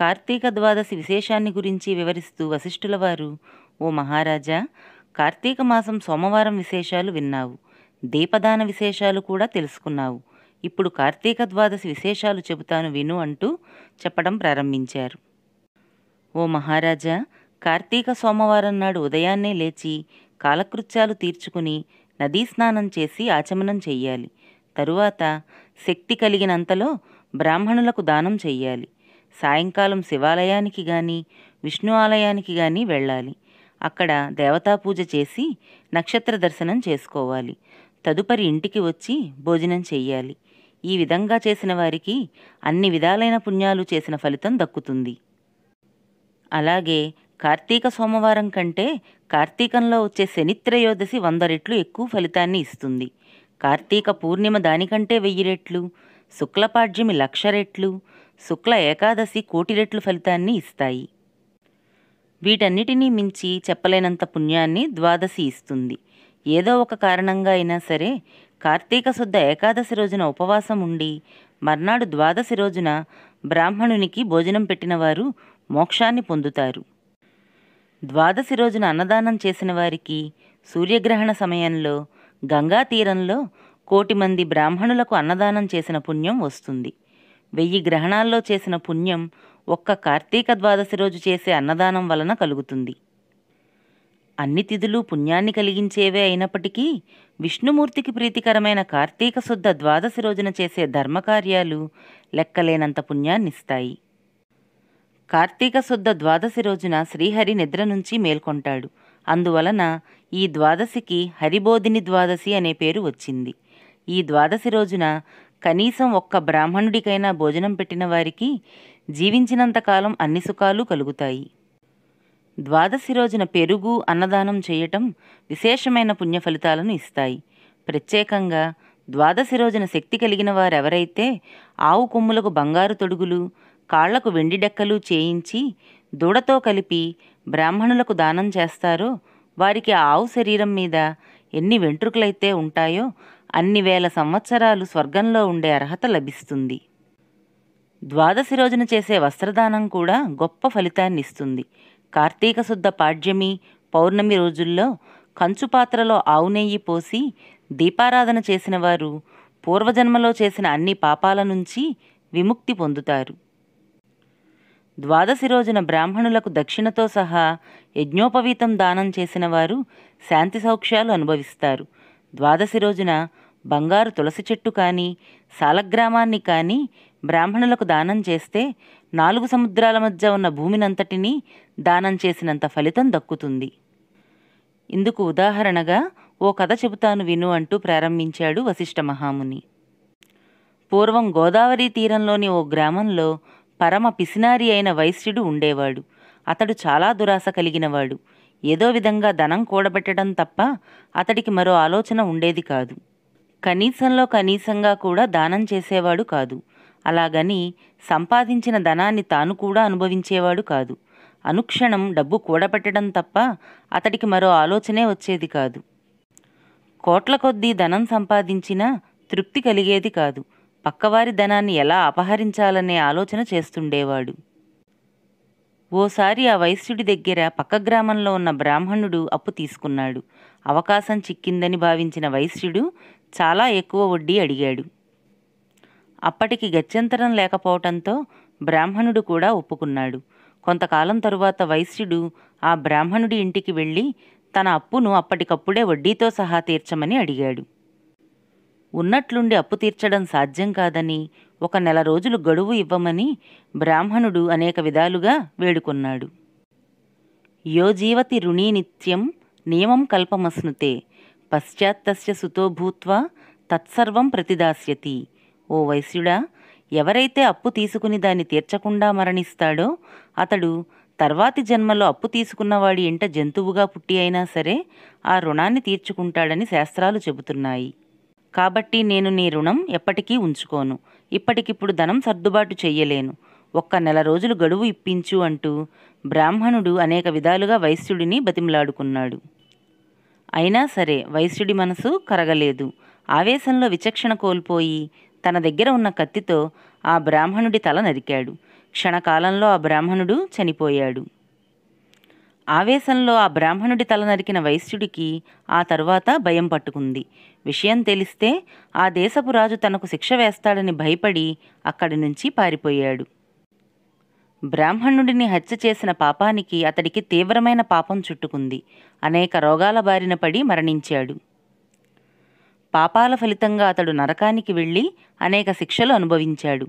కార్తీక ద్వాదశి విశేషాన్ని గురించి వివరిస్తూ వశిష్ఠుల వారు ఓ మహారాజా కార్తీక మాసం సోమవారం విశేషాలు విన్నావు దీపదాన విశేషాలు కూడా తెలుసుకున్నావు ఇప్పుడు కార్తీక ద్వాదశి విశేషాలు చెబుతాను విను అంటూ చెప్పడం ప్రారంభించారు ఓ మహారాజా కార్తీక సోమవారం నాడు ఉదయాన్నే లేచి కాలకృత్యాలు తీర్చుకుని నదీ స్నానం చేసి ఆచమనం చెయ్యాలి తరువాత శక్తి కలిగినంతలో బ్రాహ్మణులకు దానం చెయ్యాలి సాయంకాలం శివాలయానికి కానీ విష్ణు ఆలయానికి కానీ వెళ్ళాలి అక్కడ దేవతా పూజ చేసి నక్షత్ర దర్శనం చేసుకోవాలి తదుపరి ఇంటికి వచ్చి భోజనం చెయ్యాలి ఈ విధంగా చేసిన వారికి అన్ని విధాలైన పుణ్యాలు చేసిన ఫలితం దక్కుతుంది అలాగే కార్తీక సోమవారం కంటే కార్తీకంలో వచ్చే శనిత్రయోదశి వంద రెట్లు ఎక్కువ ఫలితాన్ని ఇస్తుంది కార్తీక పూర్ణిమ దానికంటే వెయ్యి రెట్లు శుక్లపాడ్యమి లక్ష రెట్లు శుక్ల ఏకాదశి కోటి రెట్లు ఫలితాన్ని ఇస్తాయి వీటన్నిటినీ మించి చెప్పలేనంత పుణ్యాన్ని ద్వాదశి ఇస్తుంది ఏదో ఒక కారణంగా అయినా సరే కార్తీక శుద్ధ ఏకాదశి రోజున ఉపవాసం ఉండి మర్నాడు ద్వాదశి రోజున బ్రాహ్మణునికి భోజనం పెట్టిన వారు మోక్షాన్ని పొందుతారు ద్వాదశి రోజున అన్నదానం చేసిన వారికి సూర్యగ్రహణ సమయంలో గంగా తీరంలో కోటి మంది బ్రాహ్మణులకు అన్నదానం చేసిన పుణ్యం వస్తుంది వెయ్యి గ్రహణాల్లో చేసిన పుణ్యం ఒక్క కార్తీక ద్వాదశి రోజు చేసే అన్నదానం వలన కలుగుతుంది అన్ని తిథులు పుణ్యాన్ని కలిగించేవే అయినప్పటికీ విష్ణుమూర్తికి ప్రీతికరమైన కార్తీక శుద్ధ ద్వాదశి రోజున చేసే ధర్మకార్యాలు లెక్కలేనంత పుణ్యాన్నిస్తాయి కార్తీక శుద్ధ ద్వాదశి రోజున శ్రీహరి నిద్ర నుంచి మేల్కొంటాడు అందువలన ఈ ద్వాదశికి హరిబోధిని ద్వాదశి అనే పేరు వచ్చింది ఈ ద్వాదశి రోజున కనీసం ఒక్క బ్రాహ్మణుడికైనా భోజనం పెట్టిన వారికి జీవించినంతకాలం అన్ని సుఖాలు కలుగుతాయి ద్వాదశి రోజున పెరుగు అన్నదానం చేయటం విశేషమైన పుణ్య ఫలితాలను ఇస్తాయి ప్రత్యేకంగా ద్వాదశి రోజున శక్తి కలిగిన వారెవరైతే ఆవు కొమ్ములకు బంగారు తొడుగులు కాళ్లకు వెండి డెక్కలు చేయించి దూడతో కలిపి బ్రాహ్మణులకు దానం చేస్తారో వారికి ఆవు శరీరం మీద ఎన్ని వెంట్రుకలైతే ఉంటాయో అన్ని వేల సంవత్సరాలు స్వర్గంలో ఉండే అర్హత లభిస్తుంది ద్వాదశి రోజున చేసే వస్త్రదానం కూడా గొప్ప ఫలితాన్ని ఇస్తుంది కార్తీక శుద్ధ పాడ్యమి పౌర్ణమి రోజుల్లో కంచు పాత్రలో ఆవు నెయ్యి పోసి దీపారాధన చేసిన వారు పూర్వజన్మలో చేసిన అన్ని పాపాల నుంచి విముక్తి పొందుతారు ద్వాదశి రోజున బ్రాహ్మణులకు దక్షిణతో సహా యజ్ఞోపవీతం దానం చేసిన వారు శాంతి సౌఖ్యాలు అనుభవిస్తారు ద్వాదశి రోజున బంగారు తులసి చెట్టు కానీ సాలగ్రామాన్ని కానీ బ్రాహ్మణులకు దానం చేస్తే నాలుగు సముద్రాల మధ్య ఉన్న భూమినంతటినీ దానం చేసినంత ఫలితం దక్కుతుంది ఇందుకు ఉదాహరణగా ఓ కథ చెబుతాను విను అంటూ ప్రారంభించాడు వశిష్ఠ మహాముని పూర్వం గోదావరి తీరంలోని ఓ గ్రామంలో పరమ పిసినారి అయిన వైశ్యుడు ఉండేవాడు అతడు చాలా దురాశ కలిగినవాడు ఏదో విధంగా ధనం కూడబెట్టడం తప్ప అతడికి మరో ఆలోచన ఉండేది కాదు కనీసంలో కనీసంగా కూడా దానం చేసేవాడు కాదు అలాగని సంపాదించిన ధనాన్ని తాను కూడా అనుభవించేవాడు కాదు అనుక్షణం డబ్బు కూడబెట్టడం తప్ప అతడికి మరో ఆలోచనే వచ్చేది కాదు కోట్ల కొద్దీ ధనం సంపాదించినా తృప్తి కలిగేది కాదు పక్కవారి ధనాన్ని ఎలా అపహరించాలనే ఆలోచన చేస్తుండేవాడు ఓసారి ఆ వైశ్యుడి దగ్గర పక్క గ్రామంలో ఉన్న బ్రాహ్మణుడు అప్పు తీసుకున్నాడు అవకాశం చిక్కిందని భావించిన వైశ్యుడు చాలా ఎక్కువ వడ్డీ అడిగాడు అప్పటికి గత్యంతరం లేకపోవటంతో బ్రాహ్మణుడు కూడా ఒప్పుకున్నాడు కొంతకాలం తరువాత వైశ్యుడు ఆ బ్రాహ్మణుడి ఇంటికి వెళ్ళి తన అప్పును అప్పటికప్పుడే వడ్డీతో సహా తీర్చమని అడిగాడు ఉన్నట్లుండి అప్పు తీర్చడం సాధ్యం కాదని ఒక నెల రోజులు గడువు ఇవ్వమని బ్రాహ్మణుడు అనేక విధాలుగా వేడుకొన్నాడు యోజీవతి రుణీ నిత్యం నియమం కల్పమస్నుతే పశ్చాత్తస్య సుతోభూత్వ తత్సర్వం ప్రతిదాస్యతి ఓ వైశ్యుడా ఎవరైతే అప్పు తీసుకుని దాన్ని తీర్చకుండా మరణిస్తాడో అతడు తర్వాతి జన్మలో అప్పు తీసుకున్నవాడి ఇంట జంతువుగా పుట్టి అయినా సరే ఆ రుణాన్ని తీర్చుకుంటాడని శాస్త్రాలు చెబుతున్నాయి కాబట్టి నేను నీ రుణం ఎప్పటికీ ఉంచుకోను ఇప్పటికిప్పుడు ధనం సర్దుబాటు చెయ్యలేను ఒక్క నెల రోజులు గడువు ఇప్పించు అంటూ బ్రాహ్మణుడు అనేక విధాలుగా వైశ్యుడిని బతిమలాడుకున్నాడు అయినా సరే వైశ్యుడి మనసు కరగలేదు ఆవేశంలో విచక్షణ కోల్పోయి తన దగ్గర ఉన్న కత్తితో ఆ బ్రాహ్మణుడి తల నరికాడు క్షణకాలంలో ఆ బ్రాహ్మణుడు చనిపోయాడు ఆవేశంలో ఆ బ్రాహ్మణుడి తల నరికిన వైశ్యుడికి ఆ తరువాత భయం పట్టుకుంది విషయం తెలిస్తే ఆ దేశపు రాజు తనకు శిక్ష వేస్తాడని భయపడి అక్కడి నుంచి పారిపోయాడు బ్రాహ్మణుడిని హత్య చేసిన పాపానికి అతడికి తీవ్రమైన పాపం చుట్టుకుంది అనేక రోగాల బారిన పడి మరణించాడు పాపాల ఫలితంగా అతడు నరకానికి వెళ్ళి అనేక శిక్షలు అనుభవించాడు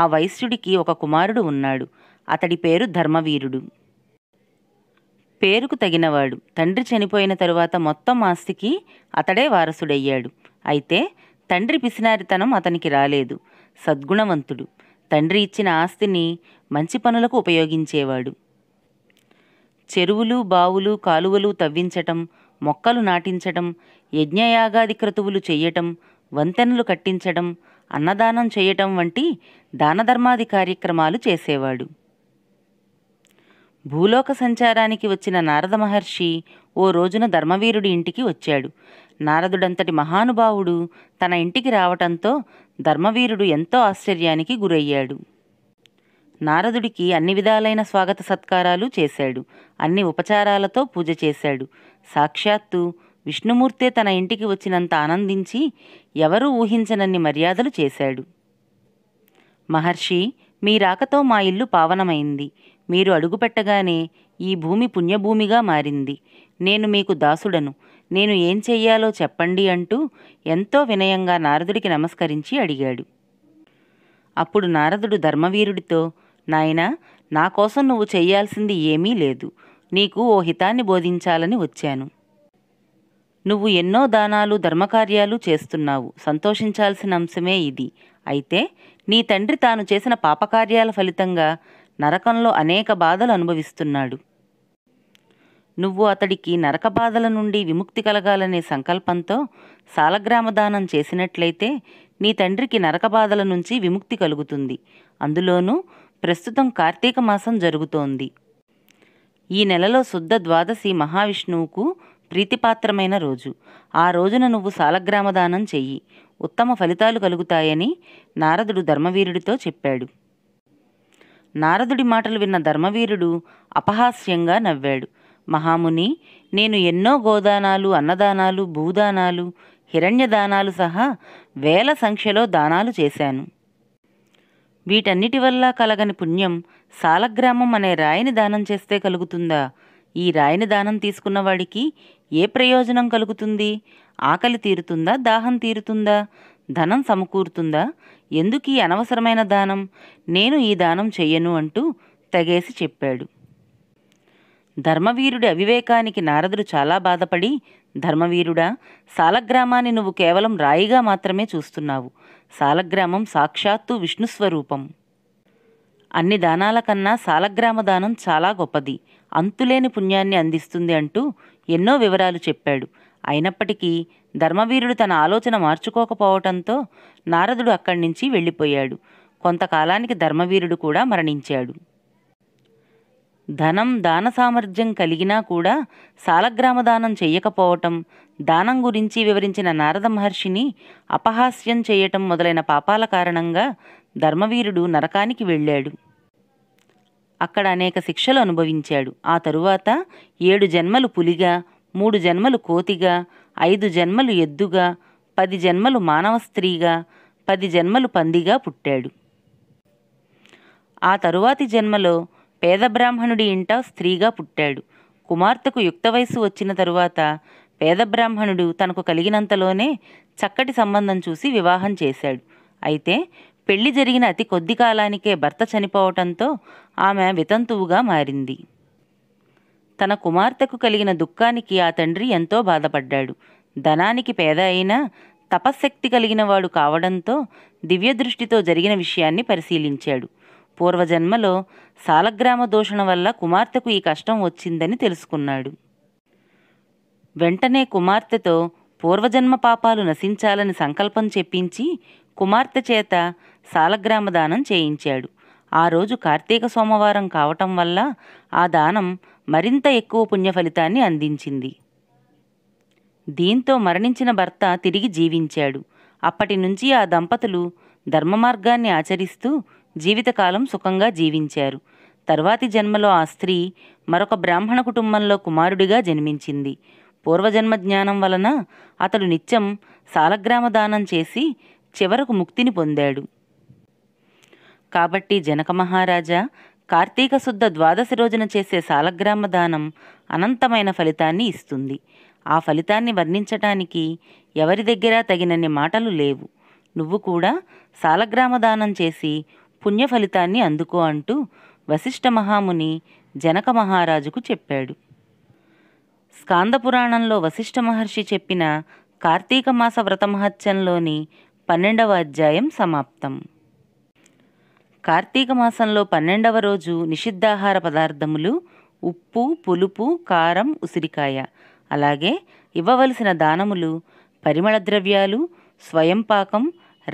ఆ వైశ్యుడికి ఒక కుమారుడు ఉన్నాడు అతడి పేరు ధర్మవీరుడు పేరుకు తగినవాడు తండ్రి చనిపోయిన తరువాత మొత్తం ఆస్తికి అతడే వారసుడయ్యాడు అయితే తండ్రి పిసినారితనం అతనికి రాలేదు సద్గుణవంతుడు తండ్రి ఇచ్చిన ఆస్తిని మంచి పనులకు ఉపయోగించేవాడు చెరువులు బావులు కాలువలు తవ్వించటం మొక్కలు నాటించటం యజ్ఞయాగాది క్రతువులు చేయటం వంతెనలు కట్టించడం అన్నదానం చేయటం వంటి దానధర్మాది కార్యక్రమాలు చేసేవాడు భూలోక సంచారానికి వచ్చిన నారద మహర్షి ఓ రోజున ధర్మవీరుడి ఇంటికి వచ్చాడు నారదుడంతటి మహానుభావుడు తన ఇంటికి రావటంతో ధర్మవీరుడు ఎంతో ఆశ్చర్యానికి గురయ్యాడు నారదుడికి అన్ని విధాలైన స్వాగత సత్కారాలు చేశాడు అన్ని ఉపచారాలతో పూజ చేశాడు సాక్షాత్తు విష్ణుమూర్తే తన ఇంటికి వచ్చినంత ఆనందించి ఎవరూ ఊహించనన్ని మర్యాదలు చేశాడు మహర్షి మీ రాకతో మా ఇల్లు పావనమైంది మీరు అడుగుపెట్టగానే ఈ భూమి పుణ్యభూమిగా మారింది నేను మీకు దాసుడను నేను ఏం చెయ్యాలో చెప్పండి అంటూ ఎంతో వినయంగా నారదుడికి నమస్కరించి అడిగాడు అప్పుడు నారదుడు ధర్మవీరుడితో నాయనా నా కోసం నువ్వు చేయాల్సింది ఏమీ లేదు నీకు ఓ హితాన్ని బోధించాలని వచ్చాను నువ్వు ఎన్నో దానాలు ధర్మకార్యాలు చేస్తున్నావు సంతోషించాల్సిన అంశమే ఇది అయితే నీ తండ్రి తాను చేసిన పాపకార్యాల ఫలితంగా నరకంలో అనేక బాధలు అనుభవిస్తున్నాడు నువ్వు అతడికి నరక బాధల నుండి విముక్తి కలగాలనే సంకల్పంతో సాలగ్రామదానం చేసినట్లయితే నీ తండ్రికి నరక బాధల నుంచి విముక్తి కలుగుతుంది అందులోనూ ప్రస్తుతం కార్తీక మాసం జరుగుతోంది ఈ నెలలో శుద్ధ ద్వాదశి మహావిష్ణువుకు ప్రీతిపాత్రమైన రోజు ఆ రోజున నువ్వు సాలగ్రామదానం చెయ్యి ఉత్తమ ఫలితాలు కలుగుతాయని నారదుడు ధర్మవీరుడితో చెప్పాడు నారదుడి మాటలు విన్న ధర్మవీరుడు అపహాస్యంగా నవ్వాడు మహాముని నేను ఎన్నో గోదానాలు అన్నదానాలు భూదానాలు హిరణ్యదానాలు సహా వేల సంఖ్యలో దానాలు చేశాను వీటన్నిటి వల్ల కలగని పుణ్యం సాలగ్రామం అనే రాయిని దానం చేస్తే కలుగుతుందా ఈ రాయిని దానం తీసుకున్నవాడికి ఏ ప్రయోజనం కలుగుతుంది ఆకలి తీరుతుందా దాహం తీరుతుందా ధనం సమకూరుతుందా ఎందుకీ అనవసరమైన దానం నేను ఈ దానం చెయ్యను అంటూ తెగేసి చెప్పాడు ధర్మవీరుడి అవివేకానికి నారదుడు చాలా బాధపడి ధర్మవీరుడా సాలగ్రామాన్ని నువ్వు కేవలం రాయిగా మాత్రమే చూస్తున్నావు సాలగ్రామం సాక్షాత్తు విష్ణుస్వరూపం అన్ని దానాల కన్నా సాలగ్రామ దానం చాలా గొప్పది అంతులేని పుణ్యాన్ని అందిస్తుంది అంటూ ఎన్నో వివరాలు చెప్పాడు అయినప్పటికీ ధర్మవీరుడు తన ఆలోచన మార్చుకోకపోవటంతో నారదుడు అక్కడి నుంచి వెళ్ళిపోయాడు కొంతకాలానికి ధర్మవీరుడు కూడా మరణించాడు ధనం దాన సామర్థ్యం కలిగినా కూడా సాలగ్రామ దానం చేయకపోవటం దానం గురించి వివరించిన నారద మహర్షిని అపహాస్యం చేయటం మొదలైన పాపాల కారణంగా ధర్మవీరుడు నరకానికి వెళ్ళాడు అక్కడ అనేక శిక్షలు అనుభవించాడు ఆ తరువాత ఏడు జన్మలు పులిగా మూడు జన్మలు కోతిగా ఐదు జన్మలు ఎద్దుగా పది జన్మలు మానవ స్త్రీగా పది జన్మలు పందిగా పుట్టాడు ఆ తరువాతి జన్మలో పేద బ్రాహ్మణుడి ఇంట స్త్రీగా పుట్టాడు కుమార్తెకు యుక్త వయసు వచ్చిన తరువాత పేద బ్రాహ్మణుడు తనకు కలిగినంతలోనే చక్కటి సంబంధం చూసి వివాహం చేశాడు అయితే పెళ్లి జరిగిన అతి కొద్ది కాలానికే భర్త చనిపోవటంతో ఆమె వితంతువుగా మారింది తన కుమార్తెకు కలిగిన దుఃఖానికి ఆ తండ్రి ఎంతో బాధపడ్డాడు ధనానికి పేద అయినా తపశ్శక్తి కలిగిన వాడు కావడంతో దివ్యదృష్టితో జరిగిన విషయాన్ని పరిశీలించాడు పూర్వజన్మలో సాలగ్రామ దోషణ వల్ల కుమార్తెకు ఈ కష్టం వచ్చిందని తెలుసుకున్నాడు వెంటనే కుమార్తెతో పూర్వజన్మ పాపాలు నశించాలని సంకల్పం చెప్పించి కుమార్తె చేత సాలగ్రామ దానం చేయించాడు ఆ రోజు కార్తీక సోమవారం కావటం వల్ల ఆ దానం మరింత ఎక్కువ పుణ్య ఫలితాన్ని అందించింది దీంతో మరణించిన భర్త తిరిగి జీవించాడు అప్పటి నుంచి ఆ దంపతులు ధర్మ మార్గాన్ని ఆచరిస్తూ జీవితకాలం సుఖంగా జీవించారు తర్వాతి జన్మలో ఆ స్త్రీ మరొక బ్రాహ్మణ కుటుంబంలో కుమారుడిగా జన్మించింది పూర్వజన్మ జ్ఞానం వలన అతడు నిత్యం సాలగ్రామ దానం చేసి చివరకు ముక్తిని పొందాడు కాబట్టి జనక మహారాజా కార్తీక శుద్ధ ద్వాదశి రోజున చేసే సాలగ్రామ దానం అనంతమైన ఫలితాన్ని ఇస్తుంది ఆ ఫలితాన్ని వర్ణించటానికి ఎవరి దగ్గర తగినన్ని మాటలు లేవు నువ్వు కూడా సాలగ్రామ దానం చేసి పుణ్య ఫలితాన్ని అందుకో అంటూ వశిష్ఠ మహాముని జనక మహారాజుకు చెప్పాడు స్కాందపురాణంలో వశిష్ఠ మహర్షి చెప్పిన కార్తీక మాస వ్రతమహత్యంలోని పన్నెండవ అధ్యాయం సమాప్తం కార్తీక మాసంలో పన్నెండవ రోజు నిషిద్ధాహార పదార్థములు ఉప్పు పులుపు కారం ఉసిరికాయ అలాగే ఇవ్వవలసిన దానములు పరిమళ ద్రవ్యాలు స్వయంపాకం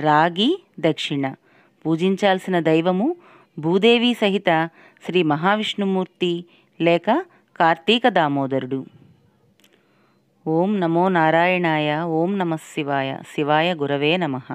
రాగి దక్షిణ పూజించాల్సిన దైవము భూదేవి సహిత శ్రీ మహావిష్ణుమూర్తి లేక కార్తీక దామోదరుడు ఓం నమో నారాయణాయ ఓం నమ శివాయ శివాయ గురవే నమః